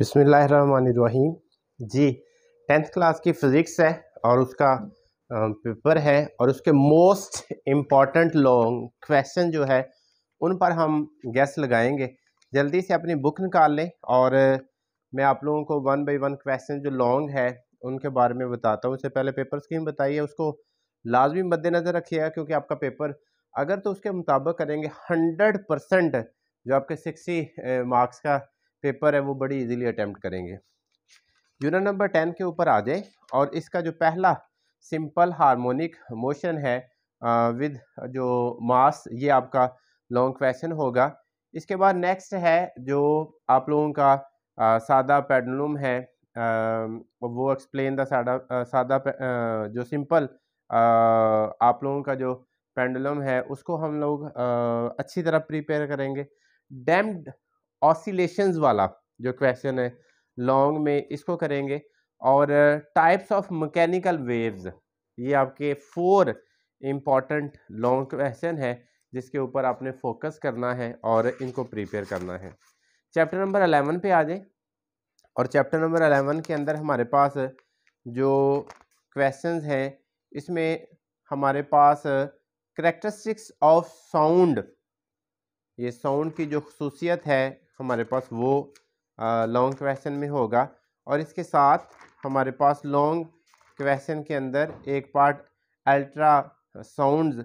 बसमीम जी tenth class की फ़िज़िक्स है और उसका पेपर है और उसके मोस्ट इम्पॉर्टेंट लॉन्ग क्वेश्चन जो है उन पर हम गैस लगाएंगे जल्दी से अपनी बुक निकाल लें और मैं आप लोगों को वन बाई वन क्वेश्चन जो लॉन्ग है उनके बारे में बताता हूँ उससे पहले पेपर स्कीम बताइए उसको लाजमी मद्देनज़र रखिएगा क्योंकि आपका पेपर अगर तो उसके मुताबिक करेंगे हंड्रेड परसेंट जो आपके सिक्सटी मार्क्स का पेपर है वो बड़ी इजीली अटैम्प्ट करेंगे यूनिट नंबर टेन के ऊपर आ जाए और इसका जो पहला सिंपल हार्मोनिक मोशन है विद जो मास ये आपका लॉन्ग क्वेश्चन होगा इसके बाद नेक्स्ट है जो आप लोगों का आ, सादा पेडलूम है आ, वो एक्सप्लेन दा सादा सादा जो सिंपल आप लोगों का जो पेंडुलम है उसको हम लोग अच्छी तरह प्रिपेयर करेंगे डैम्ड ऑसिलेशन वाला जो क्वेश्चन है लॉन्ग में इसको करेंगे और टाइप्स ऑफ मकैनिकल वेव्स ये आपके फोर इम्पॉर्टेंट लॉन्ग क्वेश्चन है जिसके ऊपर आपने फोकस करना है और इनको प्रिपेयर करना है चैप्टर नंबर अलेवन पे आ जाए और चैप्टर नंबर अलेवन के अंदर हमारे पास जो क्वेश्चन हैं इसमें हमारे पास करेक्टरिस्टिक्स ऑफ साउंड ये साउंड की जो खसूसियत है हमारे पास वो लॉन्ग क्वेश्चन में होगा और इसके साथ हमारे पास लॉन्ग क्वेश्चन के अंदर एक पार्ट अल्ट्रा साउंड्स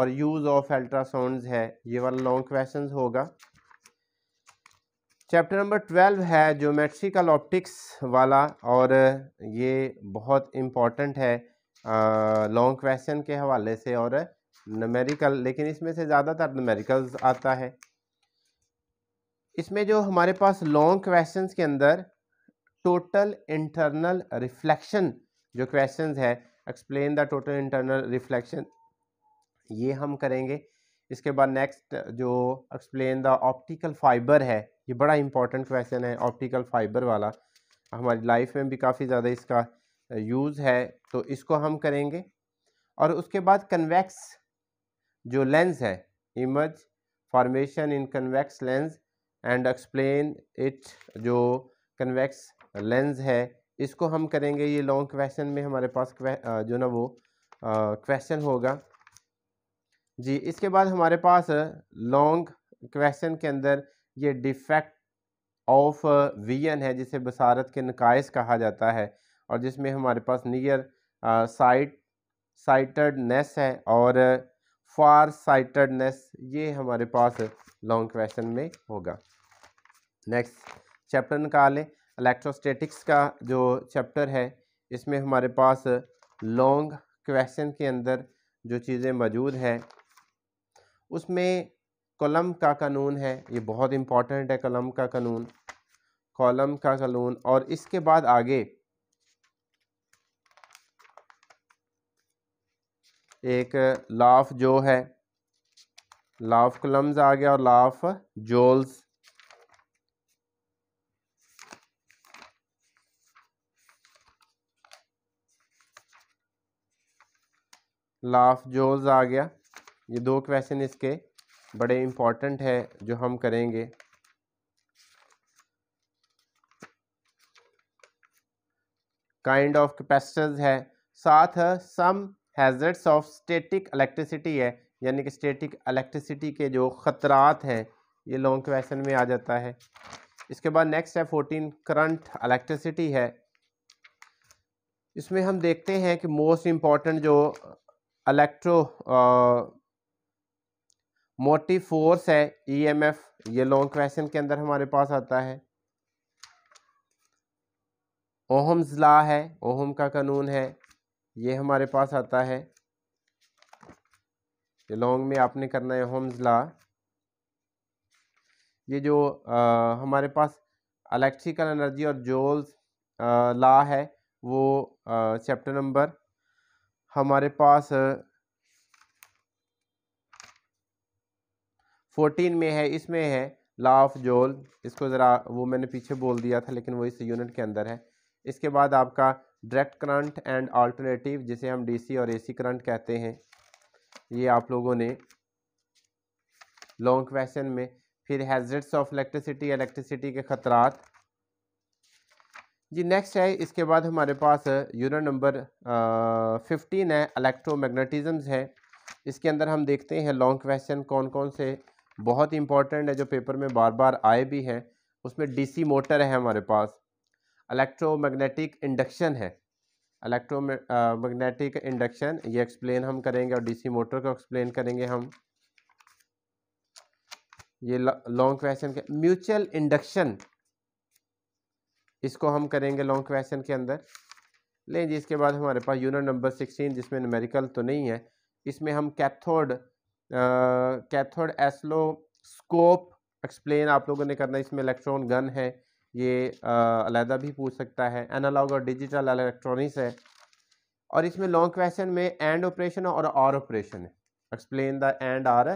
और यूज़ ऑफ साउंड है ये वाला लॉन्ग क्वेश्चन होगा चैप्टर नंबर ट्वेल्व है ज्योमेट्रिकल ऑप्टिक्स वाला और ये बहुत इम्पॉर्टेंट है लॉन्ग क्वेश्चन के हवाले से और नमेरिकल लेकिन इसमें से ज़्यादातर नमेरिकल्स आता है इसमें जो हमारे पास लॉन्ग क्वेश्चन के अंदर टोटल इंटरनल रिफ्लेक्शन जो क्वेश्चन है explain the total internal reflection ये हम करेंगे इसके बाद नेक्स्ट जो एक्सप्लेन द ऑप्टिकल फाइबर है ये बड़ा इंपॉर्टेंट क्वेश्चन है ऑप्टिकल फाइबर वाला हमारी लाइफ में भी काफ़ी ज़्यादा इसका यूज़ है तो इसको हम करेंगे और उसके बाद कन्वेक्स जो लेंस है image formation in convex lens and explain it जो कन्वेक्स लेंस है इसको हम करेंगे ये लॉन्ग क्वेश्चन में हमारे पास जो ना वो क्वेश्चन होगा जी इसके बाद हमारे पास लॉन्ग क्वेश्चन के अंदर ये डिफेक्ट ऑफ वीएन है जिसे बसारत के नकायस कहा जाता है और जिसमें हमारे पास नियर साइट साइटडनेस है और फार साइटडनेस ये हमारे पास लॉन्ग क्वेश्चन में होगा नेक्स्ट चैप्टर निकालें इलेक्ट्रोस्टेटिक्स का जो चैप्टर है इसमें हमारे पास लॉन्ग क्वेश्चन के अंदर जो चीज़ें मौजूद हैं उसमें कलम का कानून है ये बहुत इम्पॉर्टेंट है कलम का कानून कॉलम का कानून और इसके बाद आगे एक लाफ जो है लाफ कलम्स आ गया और लाफ जोल्स लाफ जोल्स आ गया ये दो क्वेश्चन इसके बड़े इम्पॉर्टेंट है जो हम करेंगे काइंड ऑफ कैपेसिटर्स है साथ some hazards of static electricity है यानी कि स्टेटिक इलेक्ट्रिसिटी के जो ख़तरात हैं ये लॉन्ग क्वेश्चन में आ जाता है इसके बाद नेक्स्ट है फोर्टीन करंट इलेक्ट्रिसिटी है इसमें हम देखते हैं कि मोस्ट इम्पॉर्टेंट जो अलेक्ट्रो मोटिव फोर्स है ईएमएफ e ये लॉन्ग क्वेश्चन के अंदर हमारे पास आता है ओहम्स ला है ओहम का कानून है ये हमारे पास आता है लॉन्ग में आपने करना है होम्स ला ये जो आ, हमारे पास इलेक्ट्रिकल एनर्जी और जोल्स ला है वो चैप्टर नंबर हमारे पास फोर्टीन में है इसमें है ला ऑफ जोल इसको ज़रा वो मैंने पीछे बोल दिया था लेकिन वो इस यूनिट के अंदर है इसके बाद आपका डायरेक्ट करंट एंड अल्टरनेटिव जिसे हम डीसी और एसी करंट कहते हैं ये आप लोगों ने लॉन्ग क्वेश्चन में फिर हैजर्ड्स ऑफ इलेक्ट्रिसिटी इलेक्ट्रिसिटी के ख़तरात जी नेक्स्ट है इसके बाद हमारे पास यूनिट नंबर फिफ्टीन है इलेक्ट्रोमैग्नेटिज्म है इसके अंदर हम देखते हैं लॉन्ग क्वेश्चन कौन कौन से बहुत इंपॉर्टेंट है जो पेपर में बार बार आए भी हैं उसमें डीसी मोटर है हमारे पास इलेक्ट्रोमैग्नेटिक इंडक्शन है इलेक्ट्रो मैग्नेटिक इंडक्शन ये एक्सप्लेन हम करेंगे और डीसी मोटर को एक्सप्लेन करेंगे हम ये लॉन्ग क्वेश्चन के म्यूचुअल इंडक्शन इसको हम करेंगे लॉन्ग क्वेश्चन के अंदर लें जी इसके बाद हमारे पास यूनिट नंबर सिक्सटीन जिसमें न्यूमेरिकल तो नहीं है इसमें हम cathode cathode oscilloscope explain आप लोगों ने करना इसमें इलेक्ट्रॉन गन है ये अलहदा भी पूछ सकता है एनालॉग और डिजिटल इलेक्ट्रॉनिक्स है और इसमें लॉन्ग क्वेश्चन में एंड ऑपरेशन और आर ऑपरेशन है explain the AND OR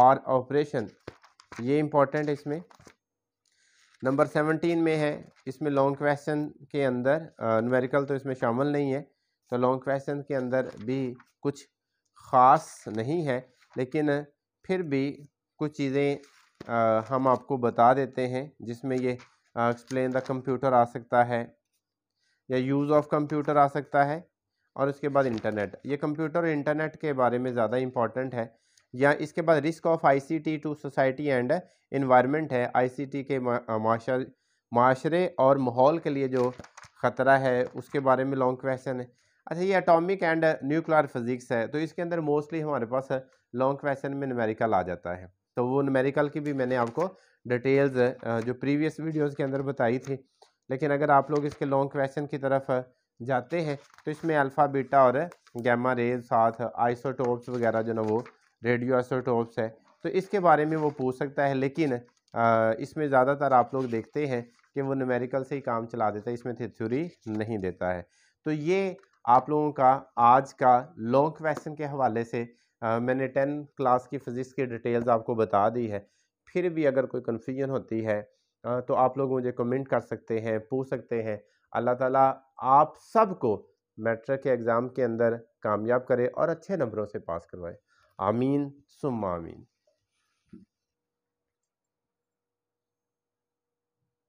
OR operation ये इम्पोर्टेंट है इसमें नंबर सेवनटीन में है इसमें लॉन्ग क्वेश्चन के अंदर न्यूमेरिकल तो इसमें शामिल नहीं है तो लॉन्ग क्वेश्चन के अंदर भी कुछ ख़ास नहीं है लेकिन फिर भी कुछ चीज़ें हम आपको बता देते हैं जिसमें ये एक्सप्लेन द कंप्यूटर आ सकता है या यूज़ ऑफ कंप्यूटर आ सकता है और उसके बाद इंटरनेट ये कंप्यूटर और इंटरनेट के बारे में ज़्यादा इंपॉर्टेंट है या इसके बाद risk of ICT to society and environment है आईसीटी के uh, माशरे और माहौल के लिए जो ख़तरा है उसके बारे में लॉन्ग क्वेश्चन है अच्छा ये एटॉमिक एंड न्यूक्लियर फिज़िक्स है तो इसके अंदर मोस्टली हमारे पास लॉन्ग क्वेश्चन में नमेरिकल आ जाता है तो वो न्यूमेरिकल की भी मैंने आपको डिटेल्स जो प्रीवियस वीडियोस के अंदर बताई थी लेकिन अगर आप लोग इसके लॉन्ग क्वेश्चन की तरफ जाते हैं तो इसमें अल्फ़ा बीटा और गैमा रेज साथ आइसोटोप्स वगैरह जो ना वो रेडियो आइसोटोप्स है तो इसके बारे में वो पूछ सकता है लेकिन इसमें ज़्यादातर आप लोग देखते हैं कि वो न्यूमेरिकल से ही काम चला देता है इसमें थ्योरी नहीं देता है तो ये आप लोगों का आज का लॉन्ग क्वेश्चन के हवाले से आ, मैंने टेन क्लास की फ़िज़िक्स की डिटेल्स आपको बता दी है फिर भी अगर कोई कन्फ्यूजन होती है तो आप लोग मुझे कमेंट कर सकते हैं पूछ सकते हैं अल्लाह ताला आप सबको मैट्रिक के एग्ज़ाम के अंदर कामयाब करे और अच्छे नंबरों से पास करवाए आमीन सुम आमीन